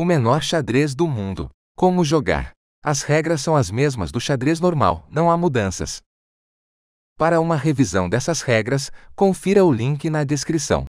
o menor xadrez do mundo. Como jogar? As regras são as mesmas do xadrez normal, não há mudanças. Para uma revisão dessas regras, confira o link na descrição.